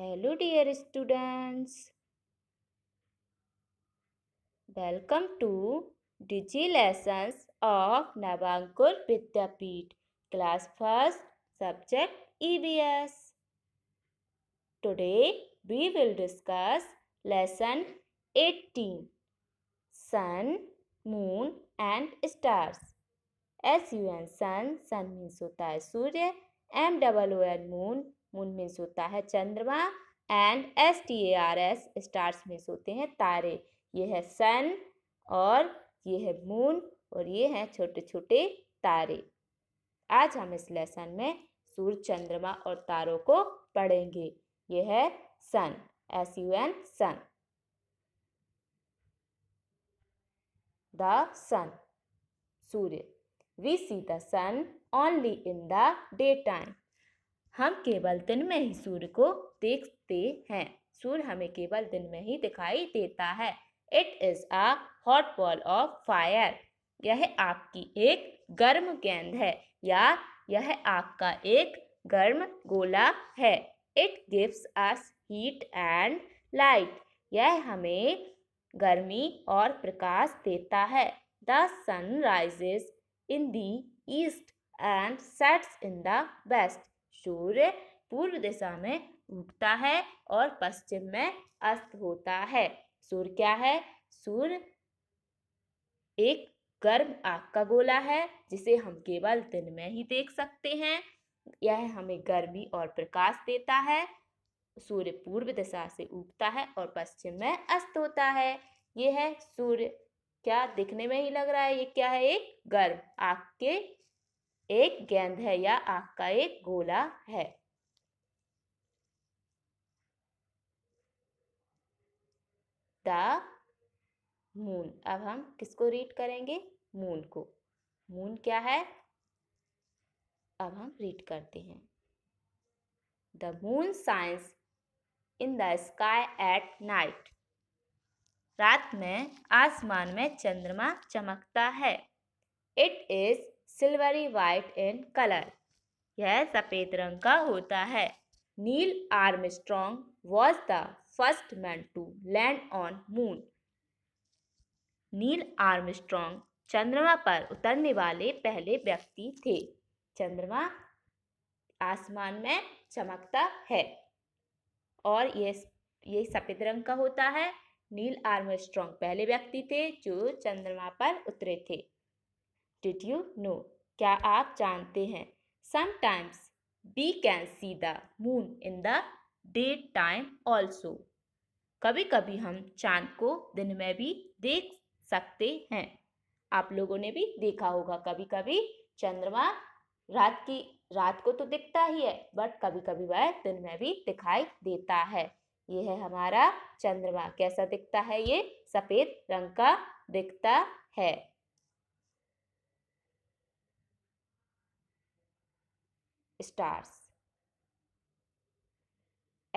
hello dear students welcome to digi lessons of navankul vidyapeeth class first subject ebs today we will discuss lesson 18 sun moon and stars s u n sun sun means hota hai surya m double o n moon moon means होता है चंद्रमा and S T A R S stars means होते हैं तारे ये है सन और ये है मून और ये हैं छोटे छोटे तारे आज हम इस लेसन में सूर्य चंद्रमा और तारों को पढ़ेंगे ये है sun S U N sun the sun सूर्य we see the sun only in the day time हम केवल दिन में ही सूर्य को देखते हैं सूर्य हमें केवल दिन में ही दिखाई देता है it is a hot ball of fire यह आपकी एक गर्म गेंद है या यह आपका एक गर्म गोला है it gives us heat and light यह हमें गर्मी और प्रकाश देता है the sun rises in the east and sets in the west सूर्य पूर्व दिशा में उगता है और पश्चिम में अस्त होता है सूर्य क्या है सूर्य एक गर्म आग का गोला है जिसे हम केवल दिन में ही देख सकते हैं यह हमें गर्मी और प्रकाश देता है सूर्य पूर्व दिशा से उगता है और पश्चिम में अस्त होता है यह है सूर्य क्या दिखने में ही लग रहा है ये क्या है एक गर्म आग के एक गेंद है या आंख का एक गोला है द मून अब हम किसको रीड करेंगे मून को मून क्या है अब हम रीड करते हैं the moon shines in the sky at night रात में आसमान में चंद्रमा चमकता है it is silvery white in colour यह सफ़ेद रंग का होता है Neil Strong was the first man to land on moon Neil Armstrong चंद्रमा पर उतरने वाले पहले व्यक्ति थे चंद्रमा आसमान में चमकता है और ये ये सफ़ेद रंग का होता है नील स्ट्रॉन्ग पहले व्यक्ति थे जो चंद्रमा पर उतरे थे डिड यू नो क्या आप जानते हैं sometimes we can see the moon in the day time also कभी कभी हम चांद को दिन में भी देख सकते हैं आप लोगों ने भी देखा होगा कभी कभी चंद्रमा रात की रात को तो दिखता ही है बट कभी कभी वह दिन में भी दिखाई देता है ये है हमारा चंद्रमा कैसा दिखता है ये सफेद रंग का दिखता है stars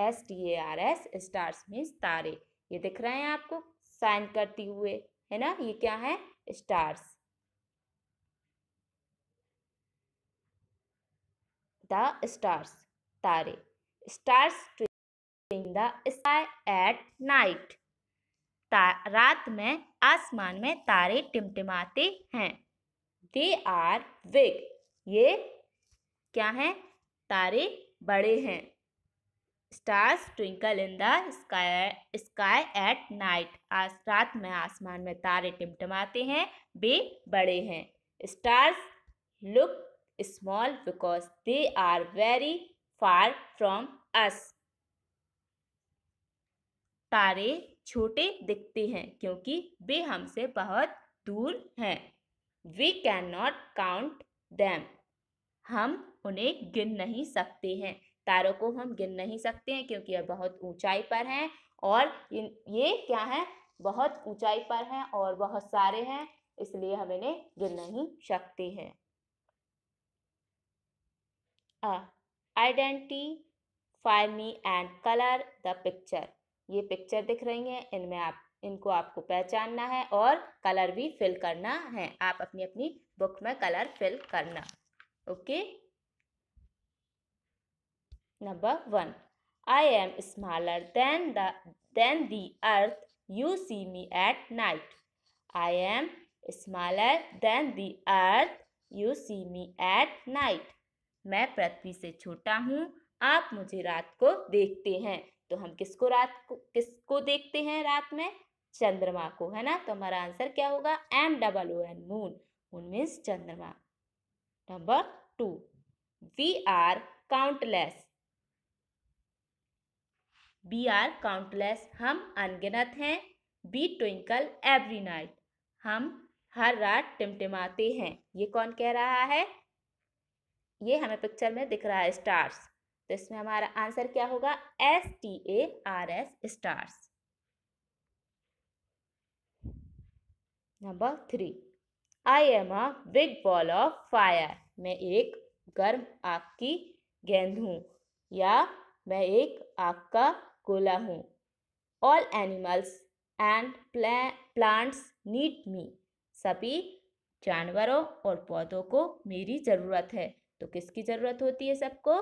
S T A R S stars means तारे ये दिख रहे हैं आपको साइन करती हुए है ना ये क्या है स्टार्स द स्टार्स तारे stars in the sky at night रात में आसमान में तारे टिमटिमाते हैं दे आर विग ये क्या हैं तारे बड़े हैं stars twinkle in the sky sky at night आज रात में आसमान में तारे टिमटमाते हैं वे बड़े हैं stars look small because they are very far from us तारे छोटे दिखते हैं क्योंकि वे हमसे बहुत दूर हैं we can not count them हम उन्हें गिन नहीं सकते हैं तारों को हम गिन नहीं सकते हैं क्योंकि यह बहुत ऊंचाई पर हैं और ये क्या है बहुत ऊंचाई पर हैं और बहुत सारे हैं इसलिए हम इन्हें गिन नहीं सकते हैं identify me and colour the picture ये पिक्चर दिख रही हैं इनमें आप इनको आपको पहचानना है और कलर भी फिल करना है आप अपनी अपनी बुक में कलर फिल करना okay number one I am smaller than the than the earth you see me at night I am smaller than the earth you see me at night मैं पृथ्वी से छोटा हूँ आप मुझे रात को देखते हैं तो हम किसको रात को किसको देखते हैं रात में चंद्रमा को है ना तो हमारा आंसर क्या होगा M double O N moon moon means चंद्रमा Number 2. We are countless. We are countless. hum अनगिनत hain We twinkle every night. hum har raat timtimate hain ye कौन keh raha hai ये हमें पिक्चर में दिख रहा है स्टार्स तो इसमें हमारा आंसर क्या होगा S T A R S stars number three I am a big ball of fire मैं एक गर्म आग की गेंद हूँ या मैं एक आग का गोला हूँ all animals and plants need me सभी जानवरों और पौधों को मेरी ज़रूरत है तो किसकी ज़रूरत होती है सबको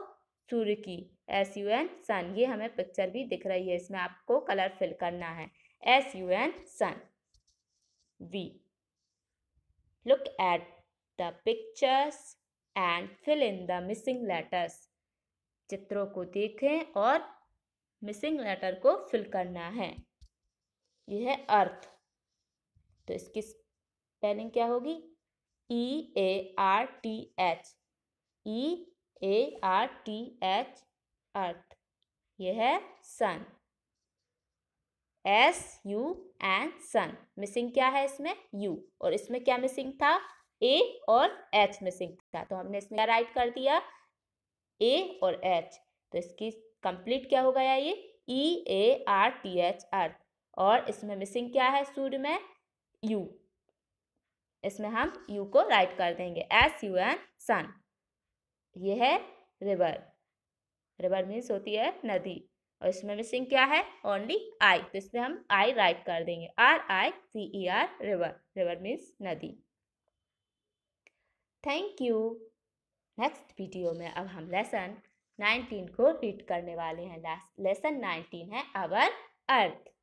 सूर्य की एस यू एन सन ये हमें पिक्चर भी दिख रही है इसमें आपको कलर फिल करना है S U N sun we Look at the pictures and fill in the missing letters. चित्रों को देखें और मिसिंग लेटर को फिल करना है यह है अर्थ तो इसकी स्पेलिंग क्या होगी E A R T H E A R T H earth यह है sun S U and sun missing क्या है इसमें यू और इसमें क्या मिसिंग था ए और एच मिसिंग था तो हमने इसमें क्या राइट कर दिया ए और एच तो इसकी कंप्लीट क्या हो गया ये E A R T H R और इसमें मिसिंग क्या है सूर्य में यू इसमें हम यू को राइट कर देंगे एस यू एन सन ये है रिवर रिवर मीन्स होती है नदी और इसमें मिसिंग क्या है ओनली आई तो इसमें हम आई राइट कर देंगे R I C E R river river means नदी थैंक यू नेक्स्ट वीडियो में अब हम लेसन 19 को रीड करने वाले हैं लेसन 19 है अवर अर्थ